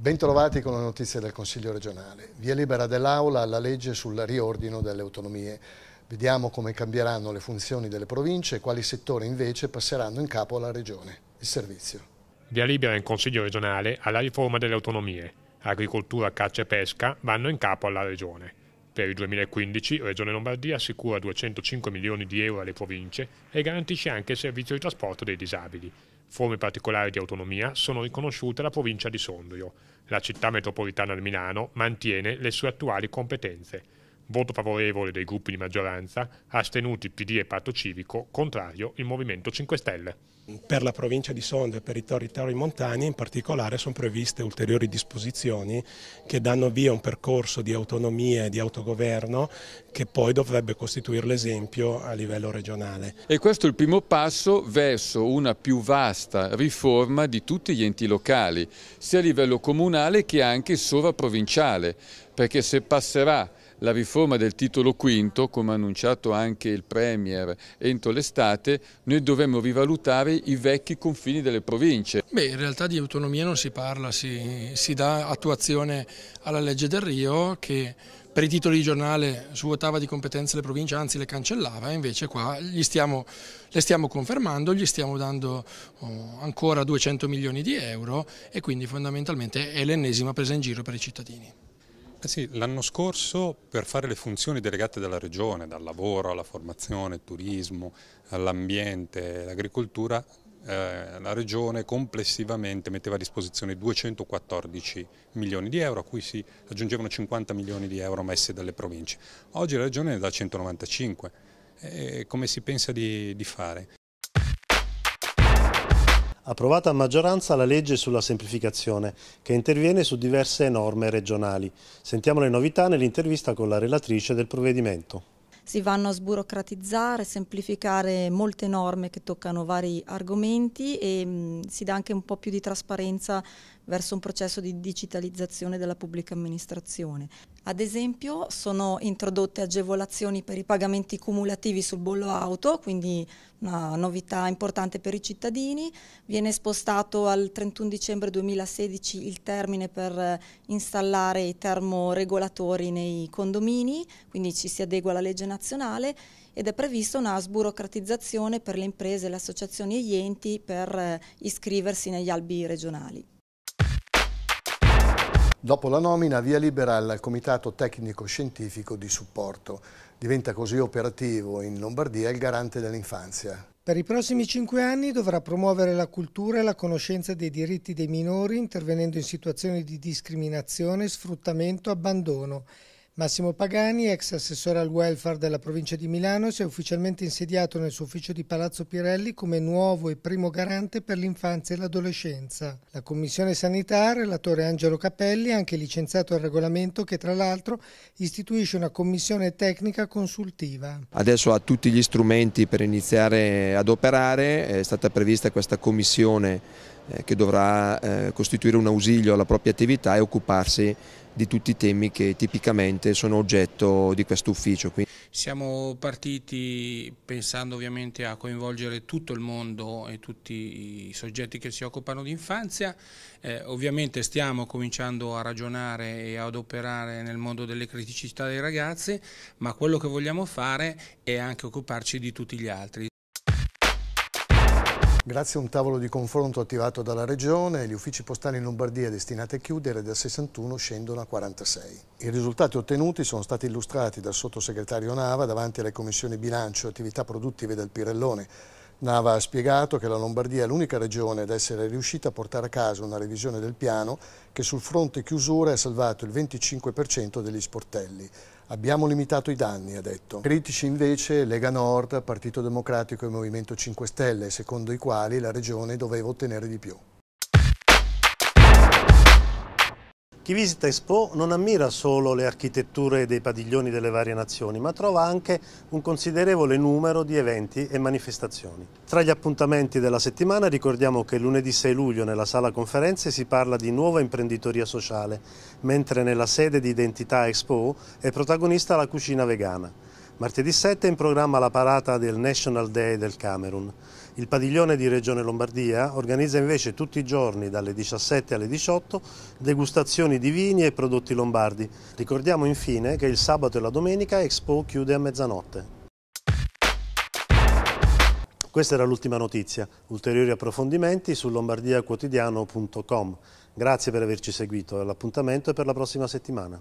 Bentrovati con le notizie del Consiglio regionale. Via libera dell'Aula alla legge sul riordino delle autonomie. Vediamo come cambieranno le funzioni delle province e quali settori invece passeranno in capo alla Regione. Il servizio. Via libera in Consiglio regionale alla riforma delle autonomie. Agricoltura, caccia e pesca vanno in capo alla Regione. Per il 2015 Regione Lombardia assicura 205 milioni di euro alle province e garantisce anche il servizio di trasporto dei disabili forme particolari di autonomia sono riconosciute alla provincia di Sondrio. La città metropolitana di Milano mantiene le sue attuali competenze voto favorevole dei gruppi di maggioranza, astenuti PD e Patto Civico, contrario il Movimento 5 Stelle. Per la provincia di Sondo e per i territori montani in particolare sono previste ulteriori disposizioni che danno via un percorso di autonomia e di autogoverno che poi dovrebbe costituire l'esempio a livello regionale. E questo è il primo passo verso una più vasta riforma di tutti gli enti locali, sia a livello comunale che anche sovraprovinciale, perché se passerà la riforma del titolo quinto, come ha annunciato anche il Premier entro l'estate, noi dovremmo rivalutare i vecchi confini delle province. Beh, in realtà di autonomia non si parla, si, si dà attuazione alla legge del Rio che per i titoli di giornale svuotava di competenze le province, anzi le cancellava, invece qua stiamo, le stiamo confermando, gli stiamo dando oh, ancora 200 milioni di euro e quindi fondamentalmente è l'ennesima presa in giro per i cittadini. Eh sì, l'anno scorso per fare le funzioni delegate dalla Regione, dal lavoro alla formazione, al turismo, all'ambiente, all'agricoltura, eh, la Regione complessivamente metteva a disposizione 214 milioni di euro, a cui si aggiungevano 50 milioni di euro messi dalle province. Oggi la Regione ne dà 195. Eh, come si pensa di, di fare? approvata a maggioranza la legge sulla semplificazione, che interviene su diverse norme regionali. Sentiamo le novità nell'intervista con la relatrice del provvedimento si vanno a sburocratizzare, semplificare molte norme che toccano vari argomenti e mh, mm, si dà anche un po' più di trasparenza verso un processo di digitalizzazione della pubblica amministrazione. Ad esempio sono introdotte agevolazioni per i pagamenti cumulativi sul bollo auto, quindi una novità importante per i cittadini. Viene spostato al 31 dicembre 2016 il termine per installare i termoregolatori nei condomini, quindi ci si adegua alla legge nazionale ed è prevista una sburocratizzazione per le imprese, le associazioni e gli enti per iscriversi negli albi regionali. Dopo la nomina, via libera al Comitato Tecnico Scientifico di Supporto. Diventa così operativo in Lombardia il garante dell'infanzia. Per i prossimi cinque anni dovrà promuovere la cultura e la conoscenza dei diritti dei minori intervenendo in situazioni di discriminazione, sfruttamento, abbandono Massimo Pagani, ex assessore al welfare della provincia di Milano, si è ufficialmente insediato nel suo ufficio di Palazzo Pirelli come nuovo e primo garante per l'infanzia e l'adolescenza. La Commissione Sanità, relatore Angelo Capelli, ha anche licenziato il regolamento che tra l'altro istituisce una commissione tecnica consultiva. Adesso ha tutti gli strumenti per iniziare ad operare, è stata prevista questa commissione eh, che dovrà eh, costituire un ausilio alla propria attività e occuparsi di tutti i temi che tipicamente sono oggetto di questo ufficio. Siamo partiti pensando ovviamente a coinvolgere tutto il mondo e tutti i soggetti che si occupano di infanzia, eh, ovviamente stiamo cominciando a ragionare e ad operare nel mondo delle criticità dei ragazzi, ma quello che vogliamo fare è anche occuparci di tutti gli altri. Grazie a un tavolo di confronto attivato dalla Regione, gli uffici postali in Lombardia destinati a chiudere da 61 scendono a 46. I risultati ottenuti sono stati illustrati dal sottosegretario Nava davanti alle commissioni bilancio e attività produttive del Pirellone Nava ha spiegato che la Lombardia è l'unica regione ad essere riuscita a portare a casa una revisione del piano che sul fronte chiusura ha salvato il 25% degli sportelli. Abbiamo limitato i danni, ha detto. Critici invece Lega Nord, Partito Democratico e Movimento 5 Stelle, secondo i quali la regione doveva ottenere di più. Chi visita Expo non ammira solo le architetture dei padiglioni delle varie nazioni, ma trova anche un considerevole numero di eventi e manifestazioni. Tra gli appuntamenti della settimana ricordiamo che lunedì 6 luglio nella sala conferenze si parla di nuova imprenditoria sociale, mentre nella sede di Identità Expo è protagonista la cucina vegana. Martedì 7 è in programma la parata del National Day del Camerun. Il padiglione di Regione Lombardia organizza invece tutti i giorni dalle 17 alle 18 degustazioni di vini e prodotti lombardi. Ricordiamo infine che il sabato e la domenica Expo chiude a mezzanotte. Questa era l'ultima notizia. Ulteriori approfondimenti su lombardiaquotidiano.com. Grazie per averci seguito e all'appuntamento per la prossima settimana.